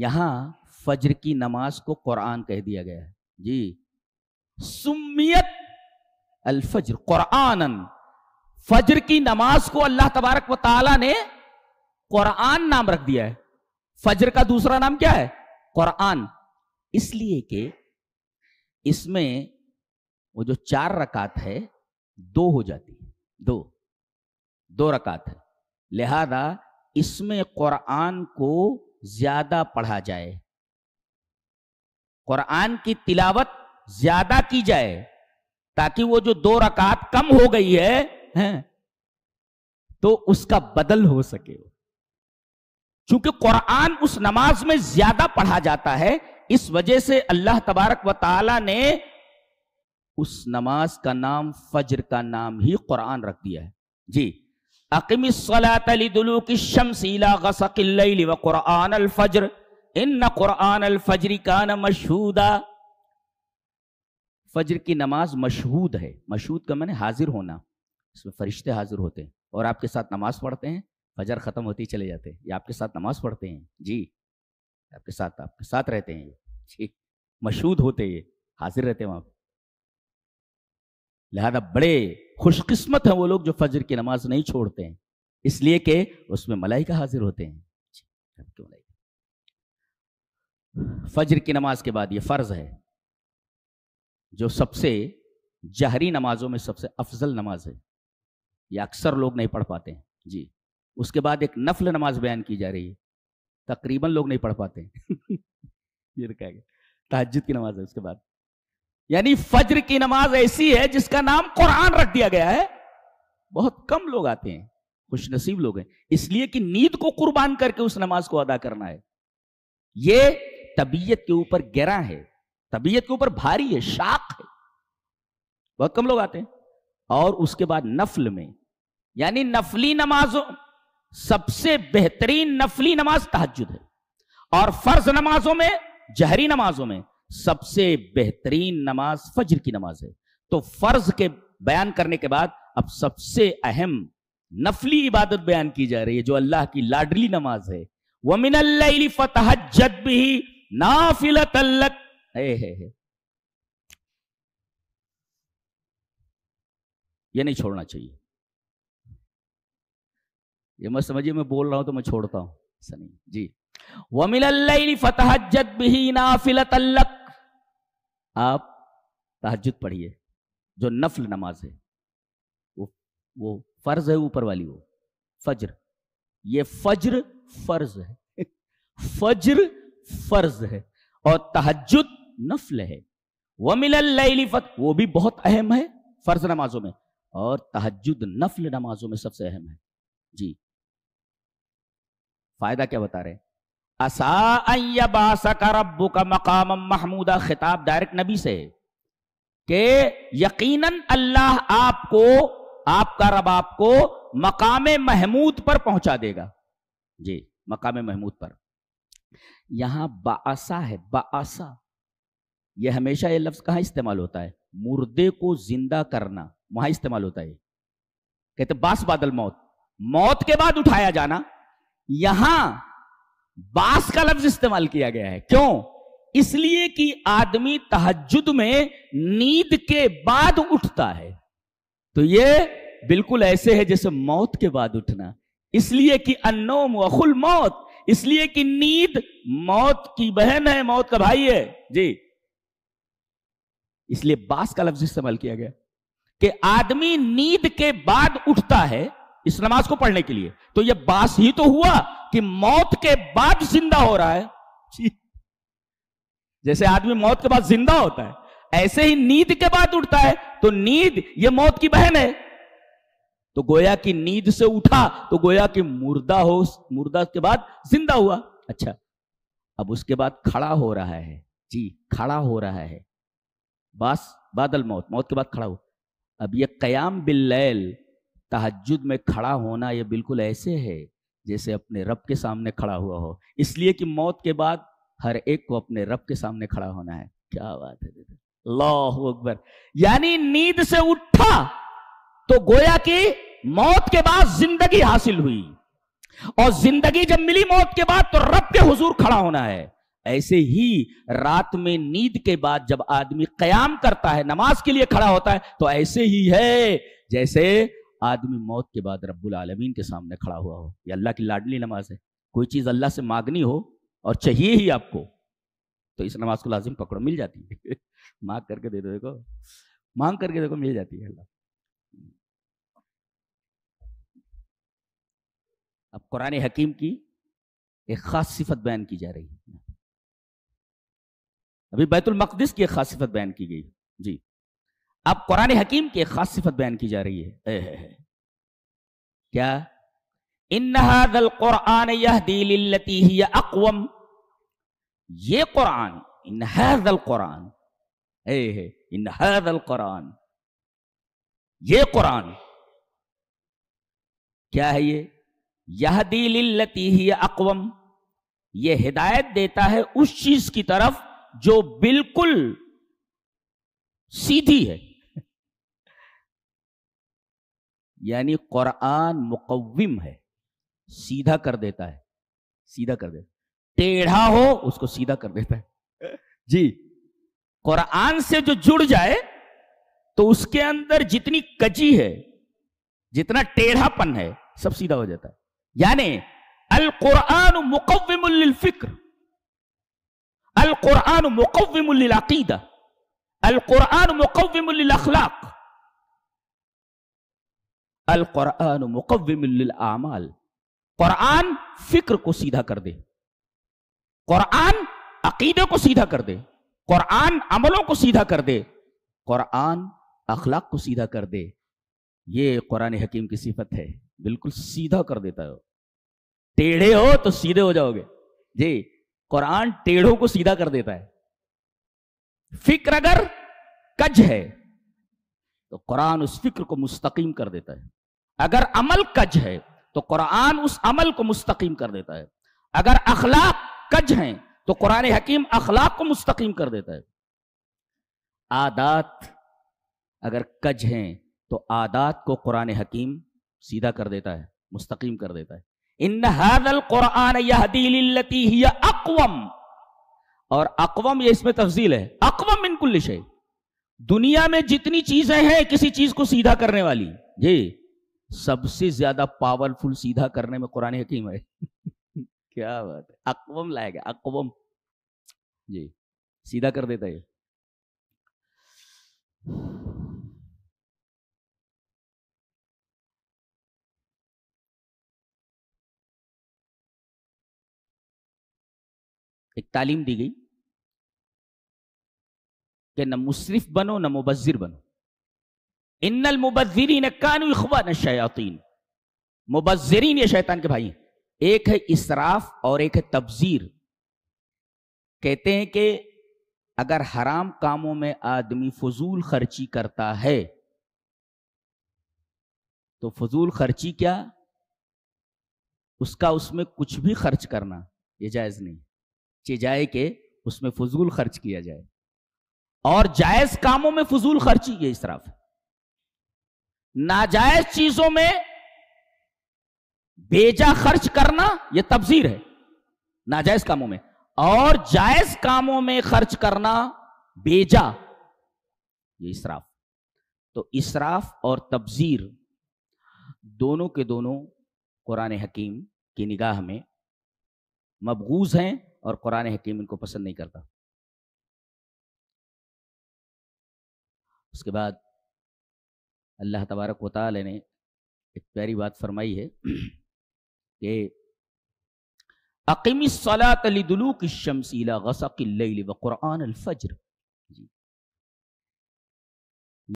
यहां फज्र की नमाज को कुरान कह दिया गया है जी सुमियत फज्र कुरानन फज्र की नमाज को अल्लाह तबारक व ने कुरान नाम रख दिया है फज्र का दूसरा नाम क्या है कुरान इसलिए कि इसमें वो जो चार रकात है दो हो जाती है दो दो रकात है लिहाजा इसमें कुरान को ज्यादा पढ़ा जाए कुरान की तिलावत ज्यादा की जाए ताकि वो जो दो रकात कम हो गई है, है तो उसका बदल हो सके चूंकि कुरान उस नमाज में ज्यादा पढ़ा जाता है इस वजह से अल्लाह तबारक व ताला ने उस नमाज का नाम फज्र का नाम ही कुरान रख दिया है जी फजर की नमाज मशहूद है मशहूद का मैंने हाजिर होना इसमें फरिश्ते हाजिर होते हैं और आपके साथ नमाज पढ़ते हैं फजर ख़त्म होती चले जाते हैं ये आपके साथ नमाज पढ़ते हैं जी आपके साथ आपके साथ रहते हैं ये जी मशहूद होते ये हाजिर रहते हैं वहाँ पर लिहाजा बड़े खुशकिस्मत हैं वो लोग जो फजर की नमाज नहीं छोड़ते हैं इसलिए कि उसमें मलाइका हाजिर होते हैं फजर की नमाज के बाद ये फ़र्ज़ है जो सबसे जहरी नमाजों में सबसे अफजल नमाज है ये अक्सर लोग नहीं पढ़ पाते हैं जी उसके बाद एक नफल नमाज बयान की जा रही है तकरीबन लोग नहीं पढ़ पाते हैं ये रखा तो गया तहजद की नमाज है उसके बाद यानी फज्र की नमाज ऐसी है जिसका नाम कुरान रख दिया गया है बहुत कम लोग आते हैं खुश नसीब लोग हैं इसलिए कि नींद को कुर्बान करके उस नमाज को अदा करना है यह तबीयत के ऊपर गहरा है तबीयत के ऊपर भारी है शाख है बहुत कम लोग आते हैं और उसके बाद नफल में यानी नफली नमाजों सबसे बेहतरीन नफली नमाज तहजुद है और फर्ज नमाजों में जहरी नमाजों में सबसे बेहतरीन नमाज फजर की नमाज है तो फर्ज के बयान करने के बाद अब सबसे अहम नफली इबादत बयान की जा रही है जो अल्लाह की लाडली नमाज है फतह जद भी नाफिल तल्लक ये नहीं छोड़ना चाहिए ये मत समझिए मैं बोल रहा हूं तो मैं छोड़ता हूं ऐसा नहीं जी वमिल्लि फतहजत बिही नाफिल आप तहजद पढ़िए जो नफल नमाज है वो वो फर्ज है ऊपर वाली वो फज्र ये फज्र फर्ज है फज्र फर्ज है और तहजद नफल है वमिल्लि फत वो भी बहुत अहम है फर्ज नमाजों में और तहजद नफल नमाजों में सबसे अहम है जी फायदा क्या बता रहे हैं मकाम महमूदा खिताब डायरेक्ट नबी से के यकीनन अल्लाह आपको आपका रब आपको मकाम महमूद पर पहुंचा देगा जी मकाम महमूद पर यहां बासा है बासा यह हमेशा यह लफ्ज कहां इस्तेमाल होता है मुर्दे को जिंदा करना वहां इस्तेमाल होता है कहते बास बादल मौत मौत के बाद उठाया जाना यहां बास का लफ्ज इस्तेमाल किया गया है क्यों इसलिए कि आदमी तहजुद में नींद के बाद उठता है तो ये बिल्कुल ऐसे है जैसे मौत के बाद उठना इसलिए कि अनो वखुल मौत इसलिए कि नींद मौत की बहन है मौत का भाई है जी इसलिए बास का लफ्ज इस्तेमाल किया गया कि आदमी नींद के बाद उठता है इस नमाज को पढ़ने के लिए तो ये बास ही तो हुआ कि मौत के बाद जिंदा हो रहा है जैसे आदमी मौत के बाद जिंदा होता है ऐसे ही नींद के बाद उठता है तो नींद ये मौत की बहन है तो गोया की नींद से उठा तो गोया की मुर्दा हो मुर्दा के बाद जिंदा हुआ अच्छा अब उसके बाद खड़ा हो रहा है जी खड़ा हो रहा है बास बादल मौत मौत के बाद खड़ा हो अब ये कयाम बिल्लैल तहजद में खड़ा होना ये बिल्कुल ऐसे है जैसे अपने रब के सामने खड़ा हुआ हो इसलिए कि मौत के बाद हर एक को अपने रब के सामने खड़ा होना है क्या बात है अल्लाह अकबर यानी नींद से उठा तो गोया की मौत के बाद जिंदगी हासिल हुई और जिंदगी जब मिली मौत के बाद तो रब के हुजूर खड़ा होना है ऐसे ही रात में नींद के बाद जब आदमी कयाम करता है नमाज के लिए खड़ा होता है तो ऐसे ही है जैसे आदमी मौत के बाद रब्बुल आलमीन के सामने खड़ा हुआ हो ये अल्लाह की लाडली नमाज है कोई चीज़ अल्लाह से मांगनी हो और चाहिए ही आपको तो इस नमाज को लाजिम पकड़ो मिल जाती है मांग करके दे दो देखो मांग करके देखो मिल जाती है अल्लाह अब कुरान हकीम की एक ख़ास सिफत बयान की जा रही है अभी बैतुल मकदस की एक ख़ास सिफत बयान की गई जी अब कुरान हकीम की खास सिफत बयान की जा रही है, ए, क्या इन कुरान यह दिलती अकवम ये कुरान इन हैदल कुरान इन हैदल कुरान ये कुरान क्या है ये यह दिलती ही अकवम ये हिदायत देता है उस चीज की तरफ जो बिल्कुल सीधी है यानी कुरान मुकव्विम है सीधा कर देता है सीधा कर देता टेढ़ा हो उसको सीधा कर देता है जी कुरान से जो जुड़ जाए तो उसके अंदर जितनी कजी है जितना टेढ़ापन है सब सीधा हो जाता है यानी अल कुरान मुकविमुल फिक्र अल कुरान मुकविमुल अकीदा अल कुरान मुकविमुल अखलाक अल कुरान मुकवमाल कुरान फिक्र को सीधा कर दे कुरान अकीदे को सीधा कर दे कुरान अमलों को सीधा कर दे कुरान अखलाक को सीधा कर दे ये कुरान हकीम की सिफत है बिल्कुल सीधा कर देता है टेढ़े हो तो सीधे हो जाओगे जी कुरान टेढ़ों को सीधा कर देता है फिक्र अगर कज है तो कुरान उस फिक्र को मुस्तकीम कर देता है अगर अमल कज है तो कुरान उस अमल को मुस्तकीम कर देता है अगर अखलाक कज हैं तो कुरान हकीम अखलाक को मुस्तकीम कर देता है आदात अगर कज हैं तो आदात को कुरान हकीम सीधा कर देता है मुस्तकीम कर देता है इन हादल कुरान यहदीलती अकवम और अकवम ये इसमें तफजील है अकवम इनकुल्लिश है दुनिया में जितनी चीजें हैं किसी चीज को सीधा करने वाली जी सबसे ज्यादा पावरफुल सीधा करने में कुरान हकीम है क्या बात है अकवम लाया गया अकवम जी सीधा कर देता है एक तालीम दी गई कि न मुसरफ बनो न मुबजर बनो इन्नल मुबजरीन कानू न शयातीन मुबजरीन ये शैतान के भाई एक है इसराफ और एक है तबजीर कहते हैं कि अगर हराम कामों में आदमी फजूल खर्ची करता है तो फजूल खर्ची क्या उसका उसमें कुछ भी खर्च करना ये जायज नहीं चे जाए कि उसमें फजूल खर्च किया जाए और जायज कामों में फजूल खर्ची ये इसराफ है नाजायज चीजों में बेजा खर्च करना यह तबजीर है नाजायज कामों में और जायज कामों में खर्च करना बेजा ये इसराफ तो इसराफ और तबजीर दोनों के दोनों कुरान हकीम की निगाह में मबगूज हैं और कुरान हकीम इनको पसंद नहीं करता उसके बाद अल्लाह तबारक वाल ने एक प्यारी बात फरमाई है कि अकीमी सलात दुलू की शमसीला गसक़िल व क़ुरान अलफ़जर